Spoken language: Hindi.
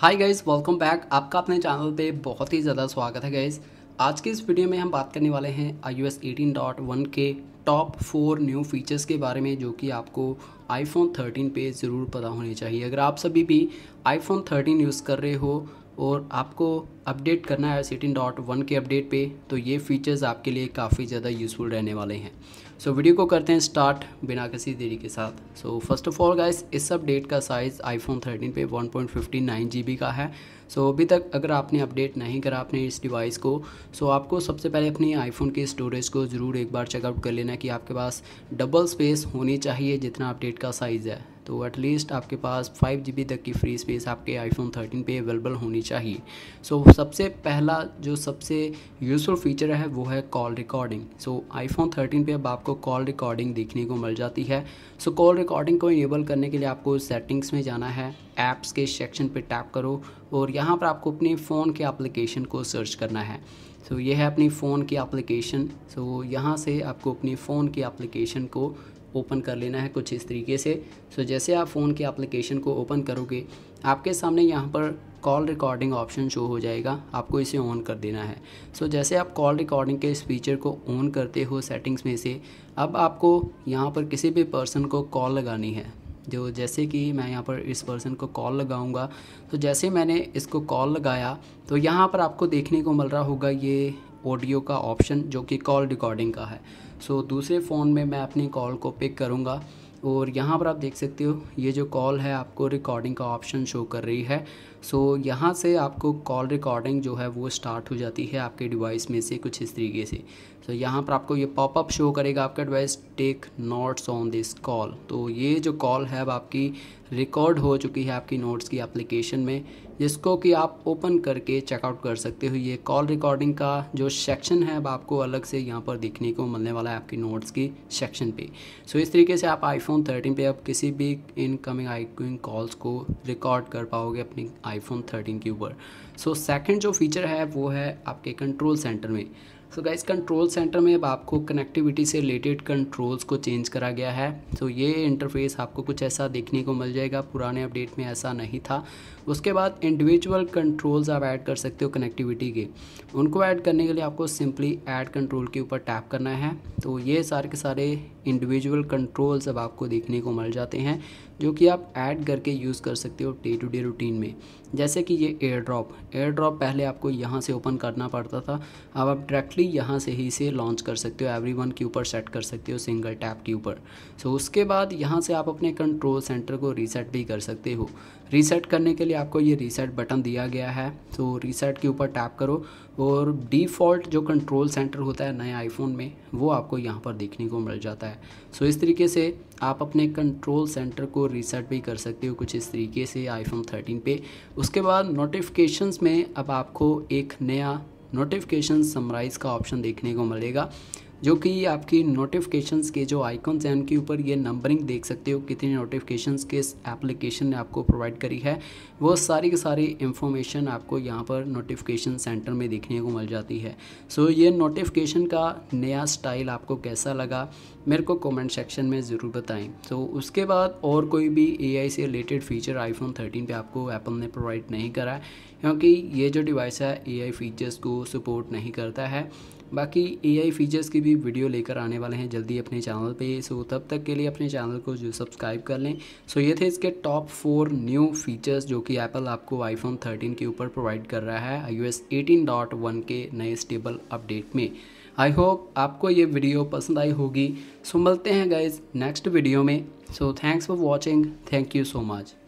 हाय गाइज़ वेलकम बैक आपका अपने चैनल पे बहुत ही ज़्यादा स्वागत है गाइज़ आज के इस वीडियो में हम बात करने वाले हैं iOS eighteen dot one के टॉप फोर न्यू फीचर्स के बारे में जो कि आपको आईफोन 13 पे ज़रूर पता होने चाहिए अगर आप सभी भी आईफोन 13 यूज़ कर रहे हो और आपको अपडेट करना है iOS eighteen dot one के अपडेट पे तो ये फीचर्स आपके लिए काफ़ी ज़्यादा यूज़फुल रहने वाले हैं सो so, वीडियो को करते हैं स्टार्ट बिना किसी देरी के साथ so first of all guys इस अपडेट का साइज़ आईफोन 13 पे 1.59 जीबी का है सो so, अभी तक अगर आपने अपडेट नहीं करा आपने इस डिवाइस को सो so, आपको सबसे पहले अपनी आईफोन की स्टोरेज को ज़रूर एक बार चेकआउट कर लेना कि आपके पास डबल स्पेस होनी चाहिए जितना अपडेट का साइज़ है तो एटलीस्ट आपके पास फाइव जी तक की फ्री स्पेस आपके आईफोन थर्टीन पे अवेलेबल होनी चाहिए सो so, सबसे पहला जो सबसे यूज़फुल फीचर है वो है call recording so iPhone thirteen पे अब आपको कॉल रिकॉर्डिंग देखने को मिल जाती है सो कॉल रिकॉर्डिंग को इनेबल करने के लिए आपको सेटिंग्स में जाना है ऐप्स के सेक्शन पर टैप करो और यहाँ पर आपको अपने फ़ोन के एप्लीकेशन को सर्च करना है सो so, ये है अपनी फ़ोन की एप्लीकेशन सो so, यहाँ से आपको अपनी फ़ोन की एप्लीकेशन को ओपन कर लेना है कुछ इस तरीके से सो जैसे आप फ़ोन के एप्लीकेशन को ओपन करोगे आपके सामने यहाँ पर कॉल रिकॉर्डिंग ऑप्शन शो हो जाएगा आपको इसे ऑन कर देना है सो so, जैसे आप कॉल रिकॉर्डिंग के इस फीचर को ऑन करते हो सेटिंग्स में से अब आपको यहाँ पर किसी भी पर्सन को कॉल लगानी है जो जैसे कि मैं यहाँ पर इस पर्सन को कॉल लगाऊंगा तो जैसे मैंने इसको कॉल लगाया तो यहाँ पर आपको देखने को मिल रहा होगा ये ऑडियो का ऑप्शन जो कि कॉल रिकॉर्डिंग का है सो so, दूसरे फ़ोन में मैं अपनी कॉल को पिक करूँगा और यहाँ पर आप देख सकते हो ये जो कॉल है आपको रिकॉर्डिंग का ऑप्शन शो कर रही है सो so, यहाँ से आपको कॉल रिकॉर्डिंग जो है वो स्टार्ट हो जाती है आपके डिवाइस में से कुछ इस तरीके से सो so, यहाँ पर आपको ये पॉपअप शो करेगा आपका device take notes on this call तो ये जो कॉल है अब आपकी रिकॉर्ड हो चुकी है आपकी नोट्स की एप्लीकेशन में जिसको कि आप ओपन करके चेकआउट कर सकते हो ये कॉल रिकॉर्डिंग का जो सेक्शन है अब आपको अलग से यहाँ पर दिखने को मिलने वाला है आपकी नोट्स की सेक्शन पे सो so, इस तरीके से आप आईफोन 13 पे अब किसी भी इनकमिंग आईगोइंग कॉल्स को रिकॉर्ड कर पाओगे अपनी आईफोन 13 के ऊपर सो सेकंड जो फीचर है वो है आपके कंट्रोल सेंटर में सो गाइज कंट्रोल सेंटर में अब आपको कनेक्टिविटी से रिलेटेड कंट्रोल्स को चेंज करा गया है सो so, ये इंटरफेस आपको कुछ ऐसा देखने को मिल जाएगा पुराने अपडेट में ऐसा नहीं था उसके बाद इंडिविजुअल कंट्रोल्स आप ऐड कर सकते हो कनेक्टिविटी के उनको ऐड करने के लिए आपको सिंपली ऐड कंट्रोल के ऊपर टैप करना है तो ये सारे के सारे इंडिविजुअल कंट्रोल्स अब आपको देखने को मिल जाते हैं जो कि आप ऐड करके यूज़ कर सकते हो डे टू डे रूटीन में जैसे कि ये एयर ड्रॉप एयर ड्रॉप पहले आपको यहाँ से ओपन करना पड़ता था अब आप डायरेक्टली यहाँ से ही इसे लॉन्च कर सकते हो एवरी वन के ऊपर सेट कर सकते हो सिंगल टैप के ऊपर सो so, उसके बाद यहाँ से आप अपने कंट्रोल सेंटर को रीसेट भी कर सकते हो रीसेट करने के लिए आपको ये रीसेट बटन दिया गया है तो रीसेट के ऊपर टैप करो और डिफ़ॉल्ट जो कंट्रोल सेंटर होता है नए आईफोन में वो आपको यहाँ पर देखने को मिल जाता है है सो इस तरीके से आप अपने कंट्रोल सेंटर को रीसेट भी कर सकते हो कुछ इस तरीके से आईफोन 13 पे उसके बाद नोटिफिकेशंस में अब आपको एक नया नोटिफिकेशन समराइज़ का ऑप्शन देखने को मिलेगा जो कि आपकी नोटिफिकेशंस के जो आइकॉन्स हैं उनके ऊपर ये नंबरिंग देख सकते हो कितनी नोटिफिकेशंस किस एप्लीकेशन ने आपको प्रोवाइड करी है वो सारी की सारी इन्फॉर्मेशन आपको यहाँ पर नोटिफिकेशन सेंटर में देखने को मिल जाती है सो so, ये नोटिफिकेशन का नया स्टाइल आपको कैसा लगा मेरे को कमेंट सेक्शन में ज़रूर बताएं तो so, उसके बाद और कोई भी ए से रिलेटेड फीचर आईफोन थर्टीन पर आपको एप्पल ने प्रोवाइड नहीं करा क्योंकि ये जो डिवाइस है ए फीचर्स को सपोर्ट नहीं करता है बाकी एआई फीचर्स की भी वीडियो लेकर आने वाले हैं जल्दी अपने चैनल पे सो तब तक के लिए अपने चैनल को जो सब्सक्राइब कर लें सो ये थे इसके टॉप फोर न्यू फीचर्स जो कि एप्पल आपको आईफोन 13 के ऊपर प्रोवाइड कर रहा है आई एस के नए स्टेबल अपडेट में आई होप आपको ये वीडियो पसंद आई होगी सो मिलते हैं गाइज नेक्स्ट वीडियो में so thanks for watching thank you so much